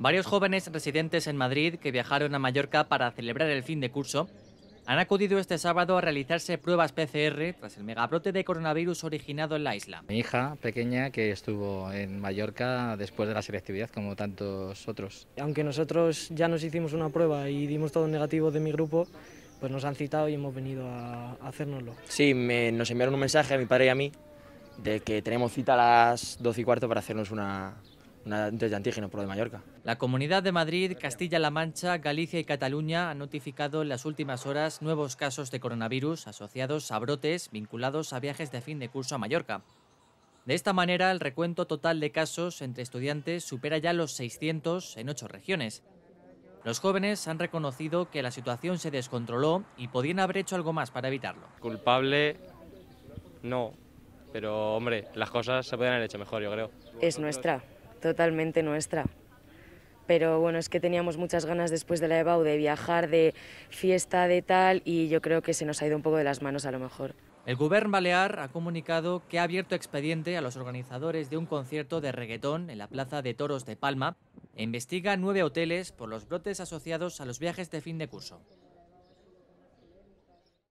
Varios jóvenes residentes en Madrid que viajaron a Mallorca para celebrar el fin de curso han acudido este sábado a realizarse pruebas PCR tras el megabrote de coronavirus originado en la isla. Mi hija pequeña que estuvo en Mallorca después de la selectividad como tantos otros. Aunque nosotros ya nos hicimos una prueba y dimos todo negativo de mi grupo, pues nos han citado y hemos venido a hacérnoslo. Sí, me, nos enviaron un mensaje a mi padre y a mí de que tenemos cita a las 12 y cuarto para hacernos una, de antígeno por de Mallorca. La Comunidad de Madrid, Castilla-La Mancha, Galicia y Cataluña han notificado en las últimas horas nuevos casos de coronavirus asociados a brotes vinculados a viajes de fin de curso a Mallorca. De esta manera, el recuento total de casos entre estudiantes supera ya los 600 en ocho regiones. Los jóvenes han reconocido que la situación se descontroló y podían haber hecho algo más para evitarlo. Culpable, no, pero hombre, las cosas se pueden haber hecho mejor, yo creo. Es nuestra, totalmente nuestra. Pero bueno, es que teníamos muchas ganas después de la EBAU de viajar, de fiesta, de tal, y yo creo que se nos ha ido un poco de las manos a lo mejor. El gobierno balear ha comunicado que ha abierto expediente a los organizadores de un concierto de reggaetón en la Plaza de Toros de Palma e investiga nueve hoteles por los brotes asociados a los viajes de fin de curso.